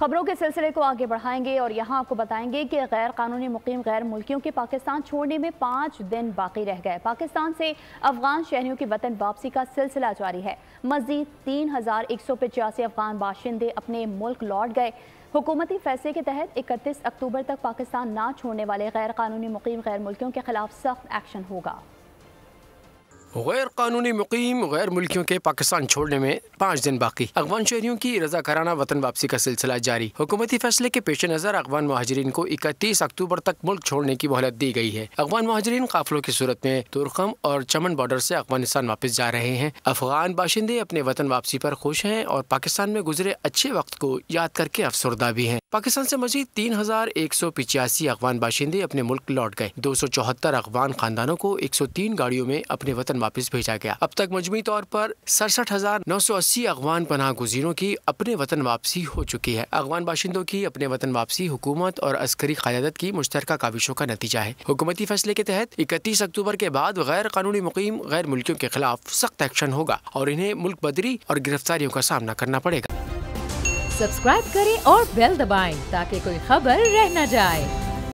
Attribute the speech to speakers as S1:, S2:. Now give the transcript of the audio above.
S1: खबरों के सिलसिले को आगे बढ़ाएंगे और यहाँ आपको बताएंगे कि गैर कानूनी मुकीम गैर मुल्कियों के पाकिस्तान छोड़ने में पाँच दिन बाकी रह गए पाकिस्तान से अफगान शहरियों की वतन वापसी का सिलसिला जारी है मजीद तीन हज़ार एक सौ पचासी अफगान बाशिंदे अपने मुल्क लौट गए हुकूमती फैसले के तहत इकतीस अक्टूबर तक पाकिस्तान ना छोड़ने वाले गैर कानूनी मुकीम गैर मुल्कियों के खिलाफ सख्त एक्शन होगा
S2: गैर कानूनी मुकीम गैर मुल्कियों के पाकिस्तान छोड़ने में पाँच दिन बाकी अफगान शहरियों की कराना वतन वापसी का सिलसिला जारी हुकूमती फैसले के पेश नज़र अफगान महाजरीन को इकतीस अक्टूबर तक मुल्क छोड़ने की मोहलत दी गई है अफगान महाजरीन काफिलों की सूरत में तुरखम और चमन बॉर्डर ऐसी अफगानिस्तान वापस जा रहे हैं अफगान बाशिंदे अपने वतन वापसी आरोप खुश हैं और पाकिस्तान में गुजरे अच्छे वक्त को याद करके अफसरदा भी है पाकिस्तान ऐसी मजीद तीन हजार एक सौ पिचासी अफगान बाशिंदे अपने मुल्क लौट गए दो सौ चौहत्तर अफगान खानदानों को एक सौ तीन गाड़ियों में अपने वतन वापस भेजा गया अब तक मजमू तौर पर सड़सठ हजार नौ सौ अस्सी अफगान पनाह गुजीरों की अपने वतन वापसी हो चुकी है अफगान बाशिंदों की अपने वतन वापसी हुकूमत और अस्करी क्यादत की मुश्तर काविशों का नतीजा है हुकूमती फैसले के तहत इकतीस अक्टूबर के बाद गैर कानूनी मुकीम गैर मुल्कियों के खिलाफ सख्त एक्शन होगा और इन्हें मुल्क बदरी और गिरफ्तारियों का सामना करना पड़ेगा
S1: सब्सक्राइब करें और बेल दबाएं ताकि कोई खबर रह न जाए